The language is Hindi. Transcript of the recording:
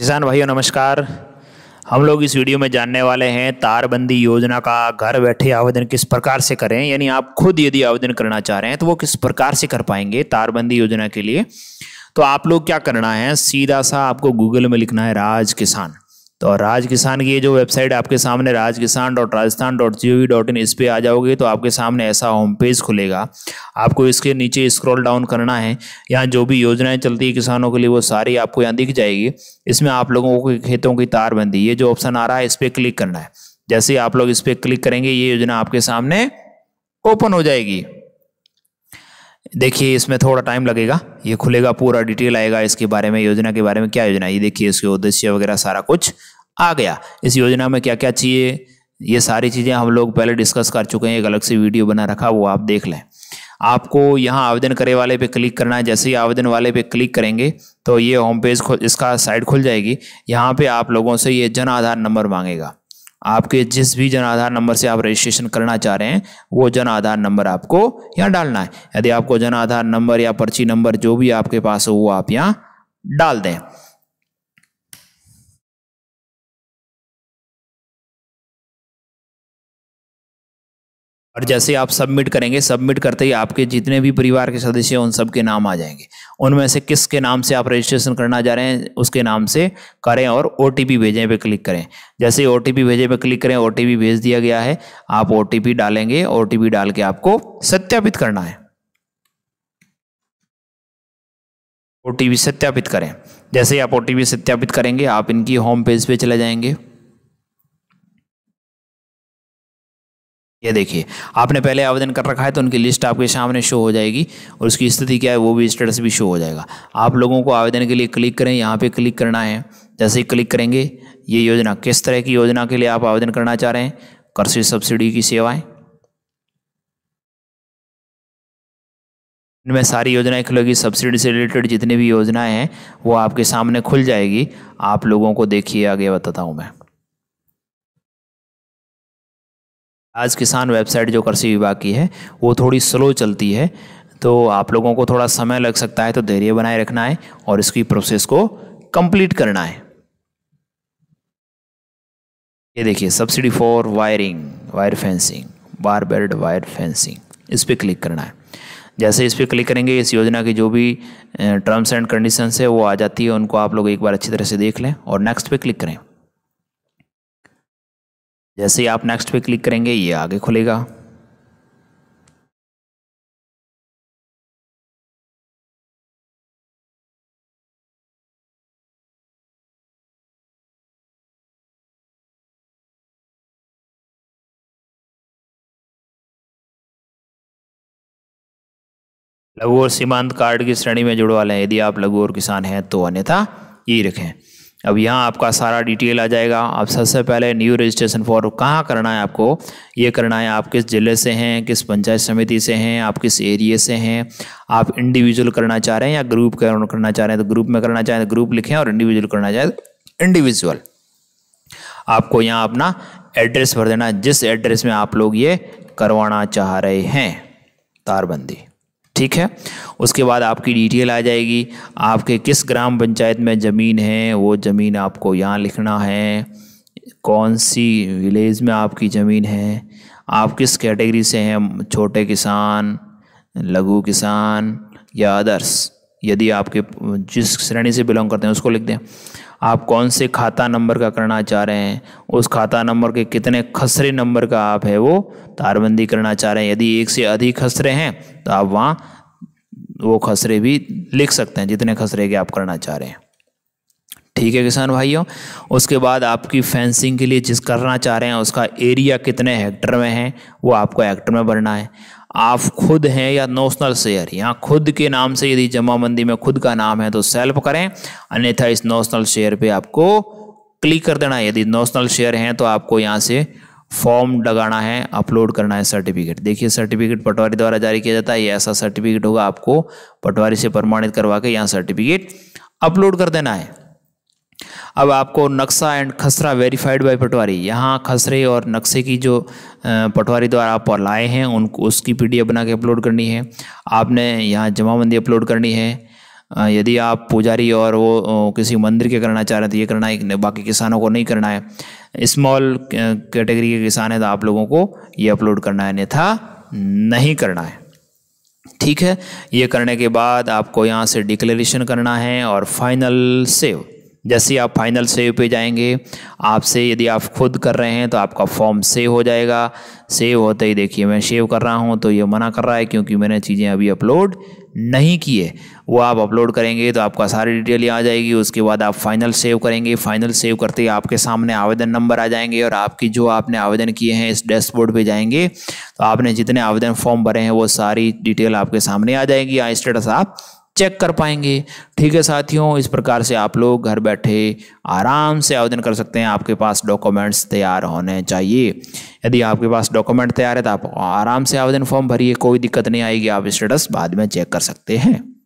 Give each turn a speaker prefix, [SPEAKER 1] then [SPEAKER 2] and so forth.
[SPEAKER 1] किसान भाइयों नमस्कार हम लोग इस वीडियो में जानने वाले हैं तारबंदी योजना का घर बैठे आवेदन किस प्रकार से करें यानी आप खुद यदि आवेदन करना चाह रहे हैं तो वो किस प्रकार से कर पाएंगे तारबंदी योजना के लिए तो आप लोग क्या करना है सीधा सा आपको गूगल में लिखना है राज किसान तो राज किसान की ये जो वेबसाइट आपके सामने Raj Kisan dot Rajasthan dot G O V dot in इस पर आ जाओगे तो आपके सामने ऐसा होम पेज खुलेगा आपको इसके नीचे स्क्रॉल डाउन करना है यहाँ जो भी योजनाएं चलती है किसानों के लिए वो सारी आपको यहाँ दिख जाएगी इसमें आप लोगों को खेतों की तारबंदी ये जो ऑप्शन आ रहा है इस पर क्लिक करना है जैसे आप लोग इस पर क्लिक करेंगे ये योजना आपके सामने ओपन हो जाएगी देखिए इसमें थोड़ा टाइम लगेगा ये खुलेगा पूरा डिटेल आएगा इसके बारे में योजना के बारे में क्या योजना ये देखिए इसके उद्देश्य वगैरह सारा कुछ आ गया इस योजना में क्या क्या चाहिए ये सारी चीज़ें हम लोग पहले डिस्कस कर चुके हैं एक अलग से वीडियो बना रखा वो आप देख लें आपको यहाँ आवेदन करे वाले पे क्लिक करना है जैसे ही आवेदन वाले पे क्लिक करेंगे तो ये होम पेज इसका साइड खुल जाएगी यहाँ पे आप लोगों से ये जन आधार नंबर मांगेगा आपके जिस भी जन आधार नंबर से आप रजिस्ट्रेशन करना चाह रहे हैं वो जन आधार नंबर आपको यहाँ डालना है यदि आपको जन आधार नंबर या पर्ची नंबर जो भी आपके पास हो वो आप यहाँ डाल दें और जैसे आप सबमिट करेंगे सबमिट करते ही आपके जितने भी परिवार के सदस्य हैं उन सबके नाम आ जाएंगे उनमें से किसके नाम से आप रजिस्ट्रेशन करना जा रहे हैं उसके नाम से करें और ओ टी पी भेजें पर क्लिक करें जैसे ओ टी पी भेजें पर क्लिक करें ओ टी पी भेज दिया गया है आप ओ टी पी डालेंगे ओ टी पी डाल के आपको सत्यापित करना है ओ टी पी सत्यापित करें जैसे आप ओ टी पी सत्यापित करेंगे आप इनकी होम पेज पे चले जाएंगे ये देखिए आपने पहले आवेदन कर रखा है तो उनकी लिस्ट आपके सामने शो हो जाएगी और उसकी स्थिति क्या है वो भी स्टेटस भी शो हो जाएगा आप लोगों को आवेदन के लिए क्लिक करें यहाँ पे क्लिक करना है जैसे ही क्लिक करेंगे ये योजना किस तरह की योजना के लिए आप आवेदन करना चाह रहे हैं कृषि सब्सिडी की सेवाएँ इनमें सारी योजनाएं खुलेगी सब्सिडी से रिलेटेड जितनी भी योजनाएं हैं वो आपके सामने खुल जाएगी आप लोगों को देखिए आगे बताता हूँ मैं आज किसान वेबसाइट जो कृषि विभाग की है वो थोड़ी स्लो चलती है तो आप लोगों को थोड़ा समय लग सकता है तो धैर्य बनाए रखना है और इसकी प्रोसेस को कंप्लीट करना है ये देखिए subsidy for wiring wire fencing barbed wire fencing इस पर क्लिक करना है जैसे इस पर क्लिक करेंगे इस योजना की जो भी टर्म्स एंड कंडीशंस है वो आ जाती है उनको आप लोग एक बार अच्छी तरह से देख लें और नेक्स्ट पे क्लिक करें जैसे ही आप नेक्स्ट पे क्लिक करेंगे ये आगे खुलेगा लघु और सीमांत कार्ड की श्रेणी में जुड़वा लें यदि आप लघु और किसान हैं तो अन्यथा यही रखें अब यहाँ आपका सारा डिटेल आ जाएगा अब सबसे पहले न्यू रजिस्ट्रेशन फॉर कहाँ करना है आपको ये करना है आप किस ज़िले से हैं किस पंचायत समिति से हैं आप किस एरिए से हैं आप इंडिविजुअल करना चाह रहे हैं या ग्रुप करना चाह रहे हैं तो ग्रुप में करना चाहें तो ग्रुप लिखें और इंडिविजुअल करना चाहें इंडिविजुअल तो आपको यहाँ अपना एड्रेस भर देना जिस एड्रेस में आप लोग ये करवाना चाह रहे हैं तारबंदी ठीक है उसके बाद आपकी डिटेल आ जाएगी आपके किस ग्राम पंचायत में ज़मीन है वो ज़मीन आपको यहाँ लिखना है कौन सी विलेज में आपकी ज़मीन है आप किस कैटेगरी से हैं छोटे किसान लघु किसान या अदर्स यदि आपके जिस श्रेणी से बिलोंग करते हैं उसको लिख दें आप कौन से खाता नंबर का करना चाह रहे हैं उस खाता नंबर के कितने खसरे नंबर का आप है वो तारबंदी करना चाह रहे हैं यदि एक से अधिक खसरे हैं तो आप वहाँ वो खसरे भी लिख सकते हैं जितने खसरे के आप करना चाह रहे हैं ठीक है किसान भाइयों उसके बाद आपकी फेंसिंग के लिए जिस करना चाह रहे हैं उसका एरिया कितने हेक्टर में है वो आपको हेक्टर में भरना है आप खुद हैं या नोशनल शेयर यहाँ खुद के नाम से यदि जमाबंदी में खुद का नाम है तो सेल्फ करें अन्यथा इस नोशनल शेयर पे आपको क्लिक कर देना है यदि नोशनल शेयर हैं तो आपको यहाँ से फॉर्म लगाना है अपलोड करना है सर्टिफिकेट देखिए सर्टिफिकेट पटवारी द्वारा जारी किया जाता है ये ऐसा सर्टिफिकेट होगा आपको पटवारी से प्रमाणित करवा के यहाँ सर्टिफिकेट अपलोड कर देना है अब आपको नक्शा एंड खसरा वेरीफाइड बाय पटवारी यहाँ खसरे और नक्शे की जो पटवारी द्वारा आप लाए हैं उनको उसकी पीडीएफ बना के अपलोड करनी है आपने यहाँ जमाबंदी अपलोड करनी है यदि आप पुजारी और वो किसी मंदिर के करना चाह रहे हैं तो ये करना है बाकी किसानों को नहीं करना है स्मॉल कैटेगरी के किसान हैं तो आप लोगों को ये अपलोड करना है अन्यथा नहीं करना है ठीक है ये करने के बाद आपको यहाँ से डिक्लेरेशन करना है और फाइनल सेव जैसे आप फाइनल सेव पे जाएंगे आपसे यदि आप खुद कर रहे हैं तो आपका फॉर्म सेव हो जाएगा सेव होते ही देखिए मैं सेव कर रहा हूँ तो ये मना कर रहा है क्योंकि मैंने चीज़ें अभी अपलोड नहीं की है वो आप अपलोड करेंगे तो आपका सारी डिटेल आ जाएगी उसके बाद आप फाइनल सेव करेंगे फाइनल सेव करते ही आपके सामने आवेदन नंबर आ जाएंगे और आपकी जो आपने आवेदन किए हैं इस डैशबोर्ड पे जाएंगे तो आपने जितने आवेदन फॉर्म भरे हैं वो सारी डिटेल आपके सामने आ जाएगी या स्टेटस आप चेक कर पाएंगे ठीक है साथियों इस प्रकार से आप लोग घर बैठे आराम से आवेदन कर सकते हैं आपके पास डॉक्यूमेंट्स तैयार होने चाहिए यदि आपके पास डॉक्यूमेंट तैयार है तो आप आराम से आवेदन फॉर्म भरिए कोई दिक्कत नहीं आएगी आप स्टेटस बाद में चेक कर सकते हैं